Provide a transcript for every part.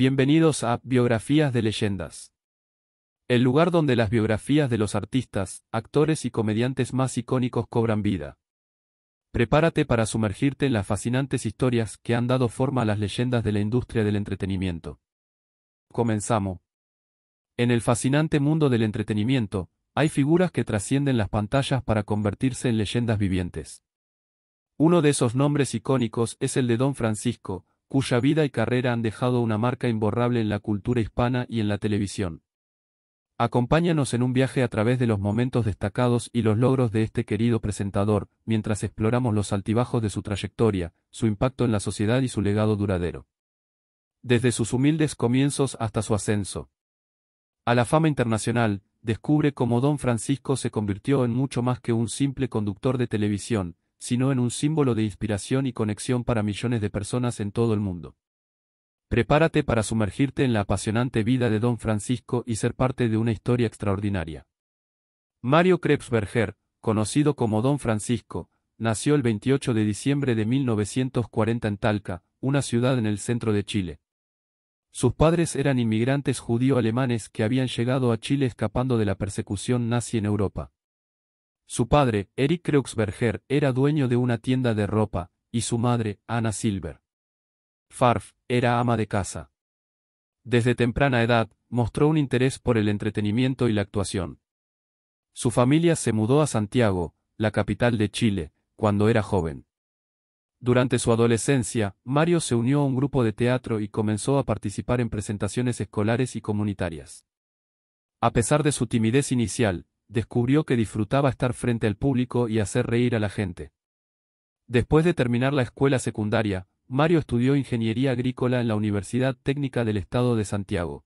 Bienvenidos a Biografías de Leyendas. El lugar donde las biografías de los artistas, actores y comediantes más icónicos cobran vida. Prepárate para sumergirte en las fascinantes historias que han dado forma a las leyendas de la industria del entretenimiento. Comenzamos. En el fascinante mundo del entretenimiento, hay figuras que trascienden las pantallas para convertirse en leyendas vivientes. Uno de esos nombres icónicos es el de Don Francisco, cuya vida y carrera han dejado una marca imborrable en la cultura hispana y en la televisión. Acompáñanos en un viaje a través de los momentos destacados y los logros de este querido presentador, mientras exploramos los altibajos de su trayectoria, su impacto en la sociedad y su legado duradero. Desde sus humildes comienzos hasta su ascenso. A la fama internacional, descubre cómo Don Francisco se convirtió en mucho más que un simple conductor de televisión, sino en un símbolo de inspiración y conexión para millones de personas en todo el mundo. Prepárate para sumergirte en la apasionante vida de Don Francisco y ser parte de una historia extraordinaria. Mario Krebsberger, conocido como Don Francisco, nació el 28 de diciembre de 1940 en Talca, una ciudad en el centro de Chile. Sus padres eran inmigrantes judío-alemanes que habían llegado a Chile escapando de la persecución nazi en Europa. Su padre, Eric Kreuxberger, era dueño de una tienda de ropa, y su madre, Anna Silver. Farf, era ama de casa. Desde temprana edad, mostró un interés por el entretenimiento y la actuación. Su familia se mudó a Santiago, la capital de Chile, cuando era joven. Durante su adolescencia, Mario se unió a un grupo de teatro y comenzó a participar en presentaciones escolares y comunitarias. A pesar de su timidez inicial, descubrió que disfrutaba estar frente al público y hacer reír a la gente. Después de terminar la escuela secundaria, Mario estudió ingeniería agrícola en la Universidad Técnica del Estado de Santiago.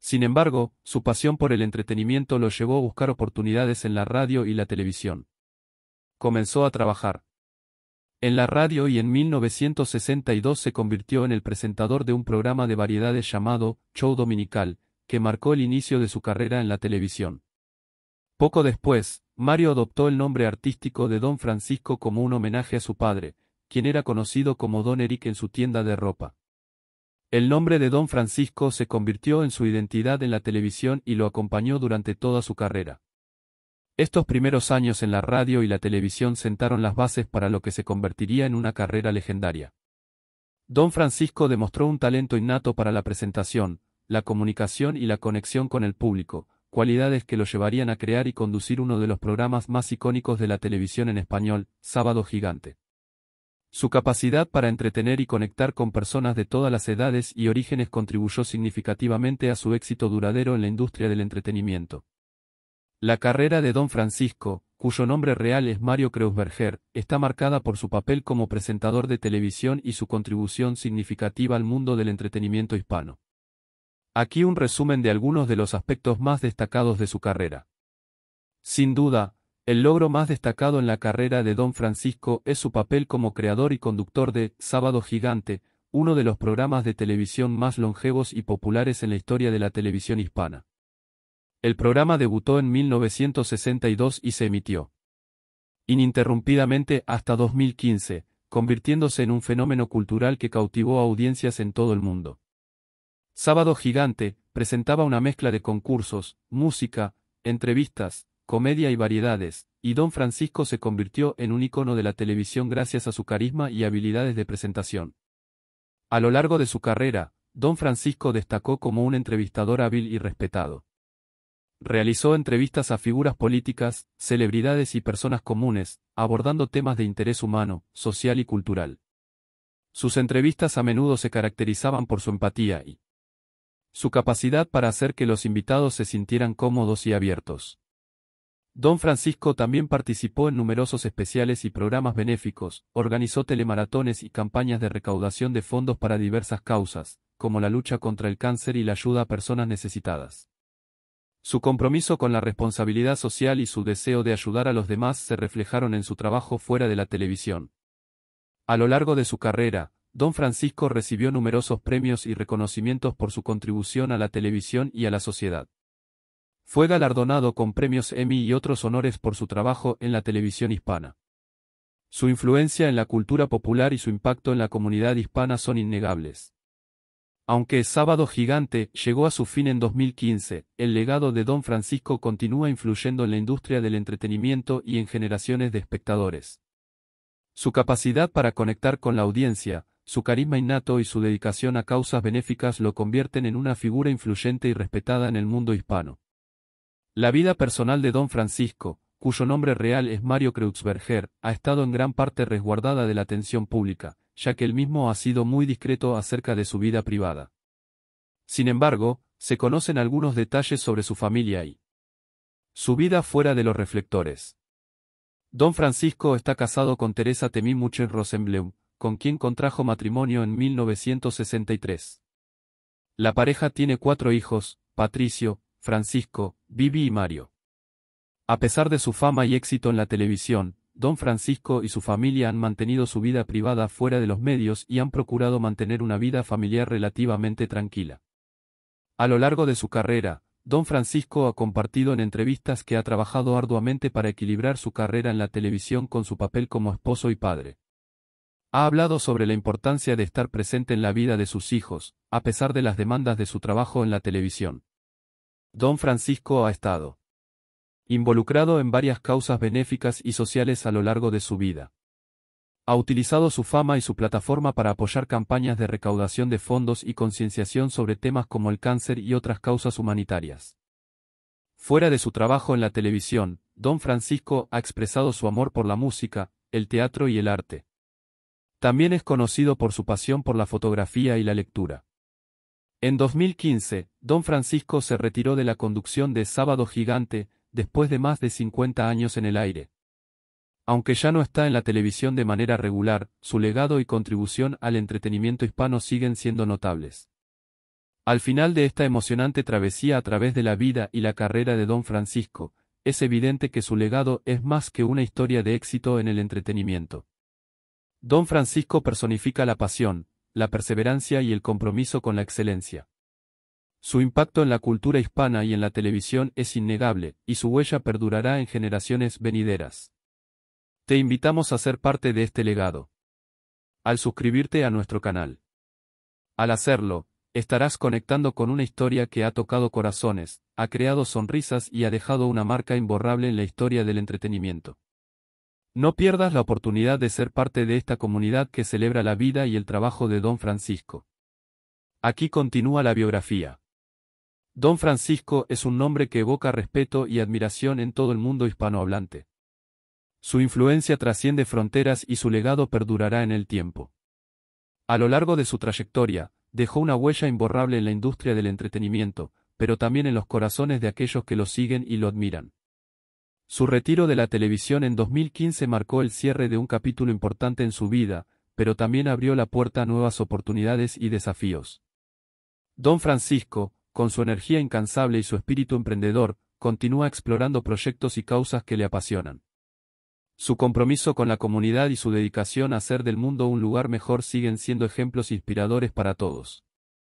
Sin embargo, su pasión por el entretenimiento lo llevó a buscar oportunidades en la radio y la televisión. Comenzó a trabajar. En la radio y en 1962 se convirtió en el presentador de un programa de variedades llamado Show Dominical, que marcó el inicio de su carrera en la televisión. Poco después, Mario adoptó el nombre artístico de Don Francisco como un homenaje a su padre, quien era conocido como Don Eric en su tienda de ropa. El nombre de Don Francisco se convirtió en su identidad en la televisión y lo acompañó durante toda su carrera. Estos primeros años en la radio y la televisión sentaron las bases para lo que se convertiría en una carrera legendaria. Don Francisco demostró un talento innato para la presentación, la comunicación y la conexión con el público, cualidades que lo llevarían a crear y conducir uno de los programas más icónicos de la televisión en español, Sábado Gigante. Su capacidad para entretener y conectar con personas de todas las edades y orígenes contribuyó significativamente a su éxito duradero en la industria del entretenimiento. La carrera de Don Francisco, cuyo nombre real es Mario Kreuzberger, está marcada por su papel como presentador de televisión y su contribución significativa al mundo del entretenimiento hispano. Aquí un resumen de algunos de los aspectos más destacados de su carrera. Sin duda, el logro más destacado en la carrera de Don Francisco es su papel como creador y conductor de Sábado Gigante, uno de los programas de televisión más longevos y populares en la historia de la televisión hispana. El programa debutó en 1962 y se emitió ininterrumpidamente hasta 2015, convirtiéndose en un fenómeno cultural que cautivó audiencias en todo el mundo. Sábado Gigante presentaba una mezcla de concursos, música, entrevistas, comedia y variedades, y don Francisco se convirtió en un icono de la televisión gracias a su carisma y habilidades de presentación. A lo largo de su carrera, don Francisco destacó como un entrevistador hábil y respetado. Realizó entrevistas a figuras políticas, celebridades y personas comunes, abordando temas de interés humano, social y cultural. Sus entrevistas a menudo se caracterizaban por su empatía y su capacidad para hacer que los invitados se sintieran cómodos y abiertos. Don Francisco también participó en numerosos especiales y programas benéficos, organizó telemaratones y campañas de recaudación de fondos para diversas causas, como la lucha contra el cáncer y la ayuda a personas necesitadas. Su compromiso con la responsabilidad social y su deseo de ayudar a los demás se reflejaron en su trabajo fuera de la televisión. A lo largo de su carrera, Don Francisco recibió numerosos premios y reconocimientos por su contribución a la televisión y a la sociedad. Fue galardonado con premios Emmy y otros honores por su trabajo en la televisión hispana. Su influencia en la cultura popular y su impacto en la comunidad hispana son innegables. Aunque Sábado Gigante llegó a su fin en 2015, el legado de Don Francisco continúa influyendo en la industria del entretenimiento y en generaciones de espectadores. Su capacidad para conectar con la audiencia, su carisma innato y su dedicación a causas benéficas lo convierten en una figura influyente y respetada en el mundo hispano. La vida personal de don Francisco, cuyo nombre real es Mario Kreutzberger, ha estado en gran parte resguardada de la atención pública, ya que él mismo ha sido muy discreto acerca de su vida privada. Sin embargo, se conocen algunos detalles sobre su familia y su vida fuera de los reflectores. Don Francisco está casado con Teresa Temí Rosenblum, con quien contrajo matrimonio en 1963. La pareja tiene cuatro hijos, Patricio, Francisco, Vivi y Mario. A pesar de su fama y éxito en la televisión, Don Francisco y su familia han mantenido su vida privada fuera de los medios y han procurado mantener una vida familiar relativamente tranquila. A lo largo de su carrera, Don Francisco ha compartido en entrevistas que ha trabajado arduamente para equilibrar su carrera en la televisión con su papel como esposo y padre. Ha hablado sobre la importancia de estar presente en la vida de sus hijos, a pesar de las demandas de su trabajo en la televisión. Don Francisco ha estado involucrado en varias causas benéficas y sociales a lo largo de su vida. Ha utilizado su fama y su plataforma para apoyar campañas de recaudación de fondos y concienciación sobre temas como el cáncer y otras causas humanitarias. Fuera de su trabajo en la televisión, Don Francisco ha expresado su amor por la música, el teatro y el arte. También es conocido por su pasión por la fotografía y la lectura. En 2015, don Francisco se retiró de la conducción de Sábado Gigante, después de más de 50 años en el aire. Aunque ya no está en la televisión de manera regular, su legado y contribución al entretenimiento hispano siguen siendo notables. Al final de esta emocionante travesía a través de la vida y la carrera de don Francisco, es evidente que su legado es más que una historia de éxito en el entretenimiento. Don Francisco personifica la pasión, la perseverancia y el compromiso con la excelencia. Su impacto en la cultura hispana y en la televisión es innegable, y su huella perdurará en generaciones venideras. Te invitamos a ser parte de este legado. Al suscribirte a nuestro canal. Al hacerlo, estarás conectando con una historia que ha tocado corazones, ha creado sonrisas y ha dejado una marca imborrable en la historia del entretenimiento. No pierdas la oportunidad de ser parte de esta comunidad que celebra la vida y el trabajo de Don Francisco. Aquí continúa la biografía. Don Francisco es un nombre que evoca respeto y admiración en todo el mundo hispanohablante. Su influencia trasciende fronteras y su legado perdurará en el tiempo. A lo largo de su trayectoria, dejó una huella imborrable en la industria del entretenimiento, pero también en los corazones de aquellos que lo siguen y lo admiran. Su retiro de la televisión en 2015 marcó el cierre de un capítulo importante en su vida, pero también abrió la puerta a nuevas oportunidades y desafíos. Don Francisco, con su energía incansable y su espíritu emprendedor, continúa explorando proyectos y causas que le apasionan. Su compromiso con la comunidad y su dedicación a hacer del mundo un lugar mejor siguen siendo ejemplos inspiradores para todos.